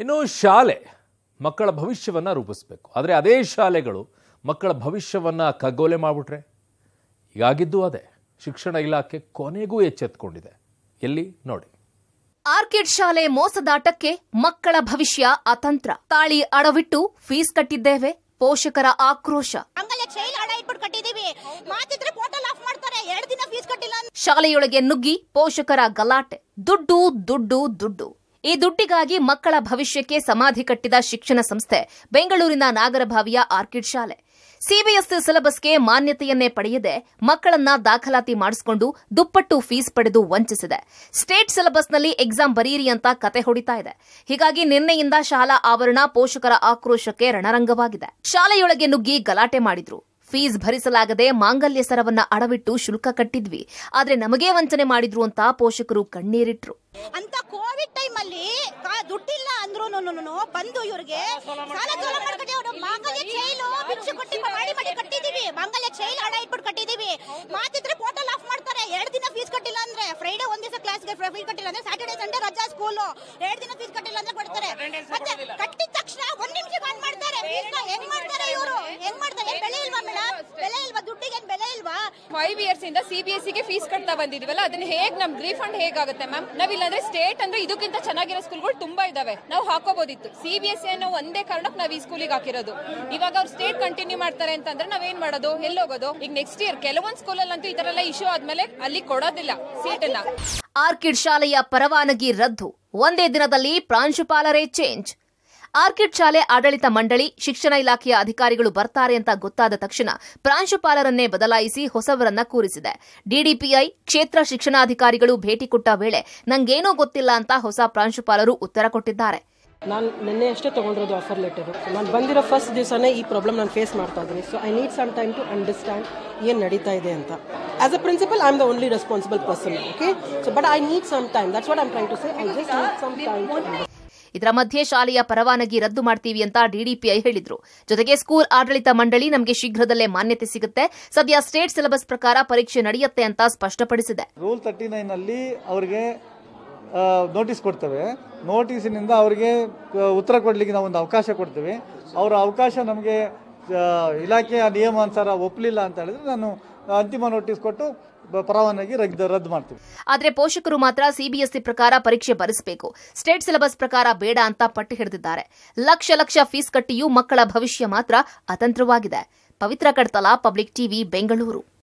ಇನ್ನು ಶಾಲೆ ಮಕ್ಕಳ ಭವಿಷ್ಯವನ್ನು ರೂಪಿಸಬೇಕು ಆದರೆ ಅದೇ ಶಾಲೆಗಳು ಮಕ್ಕಳ ಭವಿಷ್ಯವನ್ನು ಕಗ್ಗೋಲೆ ಮಾಡಿಬಿಟ್ರೆ ಈಗಾಗಿದ್ದು ಅದೇ ಶಿಕ್ಷಣ ಇಲಾಖೆ ಕೊನೆಗೂ ಎಚ್ಚೆತ್ತುಕೊಂಡಿದೆ ಎಲ್ಲಿ ನೋಡಿ ಆರ್ಕಿಡ್ ಶಾಲೆ ಮೋಸದಾಟಕ್ಕೆ ಮಕ್ಕಳ ಭವಿಷ್ಯ ಅತಂತ್ರ ತಾಳಿ ಅಡವಿಟ್ಟು ಫೀಸ್ ಕಟ್ಟಿದ್ದೇವೆ ಪೋಷಕರ ಆಕ್ರೋಶ ಶಾಲೆಯೊಳಗೆ ನುಗ್ಗಿ ಪೋಷಕರ ಗಲಾಟೆ ದುಡ್ಡು ದುಡ್ಡು ದುಡ್ಡು ಈ ದುಡ್ಡಿಗಾಗಿ ಮಕ್ಕಳ ಭವಿಷ್ಯಕ್ಕೆ ಸಮಾಧಿ ಕಟ್ಟಿದ ಶಿಕ್ಷಣ ಸಂಸ್ಥೆ ಬೆಂಗಳೂರಿನ ನಾಗರಭಾವಿಯ ಆರ್ಕಿಡ್ ಶಾಲೆ ಸಿಬಿಎಸ್ಇ ಸಿಲೆಬಸ್ಗೆ ಮಾನ್ಯತೆಯನ್ನೇ ಪಡೆಯದೆ ಮಕ್ಕಳನ್ನ ದಾಖಲಾತಿ ಮಾಡಿಸಿಕೊಂಡು ದುಪ್ಪಟ್ಟು ಫೀಸ್ ಪಡೆದು ವಂಚಿಸಿದೆ ಸ್ಟೇಟ್ ಸಿಲೆಬಸ್ನಲ್ಲಿ ಎಕ್ಸಾಮ್ ಬರೀರಿ ಅಂತ ಕತೆ ಹೊಡಿತಾ ಇದೆ ಹೀಗಾಗಿ ನಿನ್ನೆಯಿಂದ ಶಾಲಾ ಆವರಣ ಪೋಷಕರ ಆಕ್ರೋಶಕ್ಕೆ ರಣರಂಗವಾಗಿದೆ ಶಾಲೆಯೊಳಗೆ ನುಗ್ಗಿ ಗಲಾಟೆ ಮಾಡಿದ್ರು ಫೀಸ್ ಭರಿಸಲಾಗದೆ ಮಾಂಗಲ್ಯ ಸರವನ್ನ ಅಡವಿಟ್ಟು ಶುಲ್ಕ ಕಟ್ಟಿದ್ವಿ ಆದ್ರೆ ನಮಗೇ ವಂಚನೆ ಮಾಡಿದ್ರು ಅಂತ ಪೋಷಕರು ಕಣ್ಣೀರಿಟ್ರು ಅಂತ ಕೋವಿಡ್ ಟೈಮ್ ಅಲ್ಲಿ ದುಡ್ಡಿಲ್ಲ ಅಂದ್ರು ಬಂದು ಇವ್ರಿಗೆ ಮಾಂಗಲ್ಯ ಚೈಲ್ ಹಣ ಇಟ್ಬಿಟ್ಟು ಕಟ್ಟಿದೀವಿ ಮಾತಿದ್ರೆ ಪೋರ್ಟಲ್ ಆಫ್ ಮಾಡ್ತಾರೆ ಎರಡು ದಿನ ಫೀಸ್ ಕಟ್ಟಿಲ್ಲ ಅಂದ್ರೆ ಫ್ರೈಡೆ ಒಂದ್ ದಿವಸ ಕ್ಲಾಸ್ಗೆ ಫೀಸ್ ಕಟ್ಟಿಲ್ಲ ಅಂದ್ರೆ ಸ್ಯಾಟರ್ಡೆ ಸಂಡೇ ರಜಾ ಸ್ಕೂಲ್ ಎರಡು ದಿನ ಫೀಸ್ ಕಟ್ಟಿಲ್ಲ ಅಂದ್ರೆ ಕೊಡ್ತಾರೆ ಕಟ್ಟಿ ಫೈವ್ ಇಯರ್ಸ್ ಇಂದ ಸಿ ಬಿ ಎಸ್ ಸಿಗೆ ಫೀಸ್ ಕಟ್ತಾ ಬಂದಿದ್ವಲ್ಲ ಅದನ್ನ ಹೇಗೆ ನಮ್ ರೀಫಂಡ್ ಹೇಗಾಗುತ್ತೆ ಮ್ಯಾಮ್ ನಾವ್ ಇಲ್ಲಾಂದ್ರೆ ಸ್ಟೇಟ್ ಅಂದ್ರೆ ಇದಕ್ಕಿಂತ ಚೆನ್ನಾಗಿರೋ ಸ್ಕೂಲ್ಗಳು ತುಂಬಾ ಇದಾವೆ ನಾವು ಹಾಕೋಬಹುದಿತ್ತು C B S C e ಅನ್ನೋ ಒಂದೇ ಕಾರಣಕ್ಕೆ ನಾವು ಈ ಸ್ಕೂಲಿಗೆ ಹಾಕಿರೋದು ಇವಾಗ ಅವ್ರು ಸ್ಟೇಟ್ ಕಂಟಿನ್ಯೂ ಮಾಡ್ತಾರೆ ಅಂತಂದ್ರೆ ಏನ್ ಮಾಡೋದು ಎಲ್ಲೋಗೋದು ಈಗ ನೆಕ್ಸ್ಟ್ ಇಯರ್ ಕೆಲವೊಂದು ಸ್ಕೂಲ್ ಈ ತರ ಎಲ್ಲ ಇಶ್ಯೂ ಆದ್ಮೇಲೆ ಅಲ್ಲಿ ಕೊಡೋದಿಲ್ಲ ಸೀಟ್ ಎಲ್ಲ ಆರ್ಕಿಡ್ ಶಾಲೆಯ ಪರವಾನಗಿ ರದ್ದು ಒಂದೇ ದಿನದಲ್ಲಿ ಪ್ರಾಂಶುಪಾಲರೇ ಚೇಂಜ್ ಆರ್ಕಿಡ್ ಶಾಲೆ ಆಡಳಿತ ಮಂಡಳಿ ಶಿಕ್ಷಣ ಇಲಾಖೆಯ ಅಧಿಕಾರಿಗಳು ಬರ್ತಾರೆ ಅಂತ ಗೊತ್ತಾದ ತಕ್ಷಣ ಪ್ರಾಂಶುಪಾಲರನ್ನೇ ಬದಲಾಯಿಸಿ ಹೊಸವರನ್ನ ಕೂರಿಸಿದೆ ಡಿಡಿಪಿಐ ಕ್ಷೇತ್ರ ಶಿಕ್ಷಣಾಧಿಕಾರಿಗಳು ಭೇಟಿ ಕೊಟ್ಟ ವೇಳೆ ನಂಗೇನೂ ಗೊತ್ತಿಲ್ಲ ಅಂತ ಹೊಸ ಪ್ರಾಂಶುಪಾಲರು ಉತ್ತರ ಕೊಟ್ಟಿದ್ದಾರೆ ನಾನು ನಿನ್ನೆ ಅಷ್ಟೇ ತೊಗೊಂಡಿರೋದು ಆಫರ್ ಲೆಟರ್ ನಾನು ಬಂದಿರೋ ಫಸ್ಟ್ ದಿವಸನೇ ಈ ಪ್ರಾಬ್ಲಮ್ ನಾನು ಫೇಸ್ ಮಾಡ್ತಾ ಇದ್ದೀನಿ so I need some time to understand ಏನು ನಡೀತಾ ಇದೆ ಅಂತ as a principal I am the only responsible person okay so but I need some time that's what I'm trying to say I just need some time ಇದರ ಮಧ್ಯೆ ಶಾಲೆಯ ಪರವಾನಗಿ ರದ್ದು ಮಾಡ್ತೀವಿ ಅಂತ ಡಿಡಿಪಿಐ ಹೇಳಿದ್ರು ಜೊತೆಗೆ ಸ್ಕೂಲ್ ಆಡಳಿತ ಮಂಡಳಿ ನಮಗೆ ಶೀಘ್ರದಲ್ಲೇ ಮಾನ್ಯತೆ ಸಿಗುತ್ತೆ ಸದ್ಯ ಸ್ಟೇಟ್ ಸಿಲೆಬಸ್ ಪ್ರಕಾರ ಪರೀಕ್ಷೆ ನಡೆಯುತ್ತೆ ಅಂತ ಸ್ಪಷ್ಟಪಡಿಸಿದೆ ರೂಲ್ ತರ್ಟಿ ನೈನ್ ಅಲ್ಲಿ ಅವರಿಗೆ ನೋಟಿಸ್ ಕೊಡ್ತೇವೆ ನೋಟಿಸಿನಿಂದ ಅವರಿಗೆ ಉತ್ತರ ಕೊಡಲಿಕ್ಕೆ ನಾವು ಒಂದು ಅವಕಾಶ ಕೊಡ್ತೇವೆ ಅವರ ಅವಕಾಶ ನಮಗೆ ಇಲಾಖೆಯ ನಿಯಮ ಅನುಸಾರ ಒಪ್ಪಲಿಲ್ಲ ಅಂತ ಹೇಳಿದ್ರೆ ನಾನು ಅಂತಿಮ ನೋಟಿಸ್ ಕೊಟ್ಟು ಪರವಾನಗಿ ರದ್ದು ಮಾಡ್ತೀನಿ ಆದರೆ ಪೋಷಕರು ಮಾತ್ರ ಸಿಬಿಎಸ್ಇ ಪ್ರಕಾರ ಪರೀಕ್ಷೆ ಬರೆಸಬೇಕು ಸ್ಟೇಟ್ ಸಿಲೆಬಸ್ ಪ್ರಕಾರ ಬೇಡ ಅಂತ ಪಟ್ಟು ಹಿಡಿದಿದ್ದಾರೆ ಲಕ್ಷ ಲಕ್ಷ ಫೀಸ್ ಕಟ್ಟಿಯೂ ಮಕ್ಕಳ ಭವಿಷ್ಯ ಮಾತ್ರ ಅತಂತ್ರವಾಗಿದೆ ಪವಿತ್ರ ಕಡ್ತಲ ಪಬ್ಲಿಕ್ ಟಿವಿ ಬೆಂಗಳೂರು